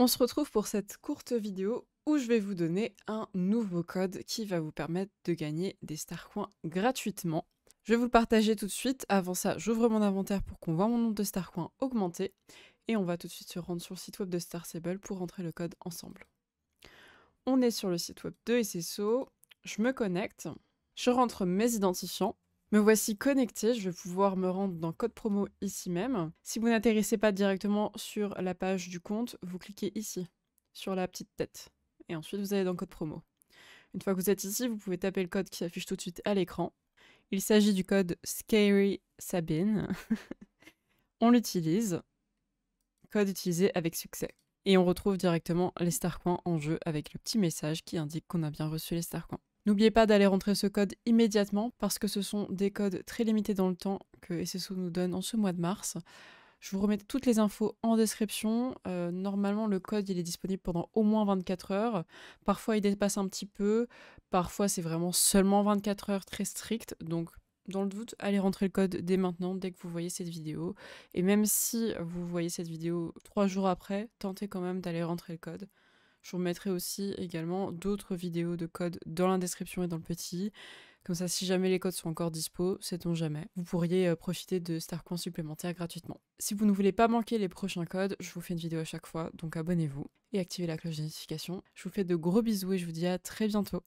On se retrouve pour cette courte vidéo où je vais vous donner un nouveau code qui va vous permettre de gagner des StarCoins gratuitement. Je vais vous le partager tout de suite. Avant ça, j'ouvre mon inventaire pour qu'on voit mon nombre de StarCoins augmenter. Et on va tout de suite se rendre sur le site web de StarSable pour rentrer le code ensemble. On est sur le site web de SSO. Je me connecte. Je rentre mes identifiants. Me voici connecté, je vais pouvoir me rendre dans code promo ici même. Si vous n'intéressez pas directement sur la page du compte, vous cliquez ici, sur la petite tête. Et ensuite, vous allez dans code promo. Une fois que vous êtes ici, vous pouvez taper le code qui s'affiche tout de suite à l'écran. Il s'agit du code Scary Sabine. on l'utilise. Code utilisé avec succès. Et on retrouve directement les StarCoins en jeu avec le petit message qui indique qu'on a bien reçu les StarCoins. N'oubliez pas d'aller rentrer ce code immédiatement parce que ce sont des codes très limités dans le temps que SSO nous donne en ce mois de mars. Je vous remets toutes les infos en description. Euh, normalement, le code il est disponible pendant au moins 24 heures. Parfois, il dépasse un petit peu. Parfois, c'est vraiment seulement 24 heures très strict. Donc, dans le doute, allez rentrer le code dès maintenant, dès que vous voyez cette vidéo. Et même si vous voyez cette vidéo trois jours après, tentez quand même d'aller rentrer le code. Je vous mettrai aussi également d'autres vidéos de codes dans la description et dans le petit. Comme ça, si jamais les codes sont encore dispo, sait-on jamais, vous pourriez euh, profiter de Starcoin supplémentaire gratuitement. Si vous ne voulez pas manquer les prochains codes, je vous fais une vidéo à chaque fois, donc abonnez-vous et activez la cloche de notification. Je vous fais de gros bisous et je vous dis à très bientôt.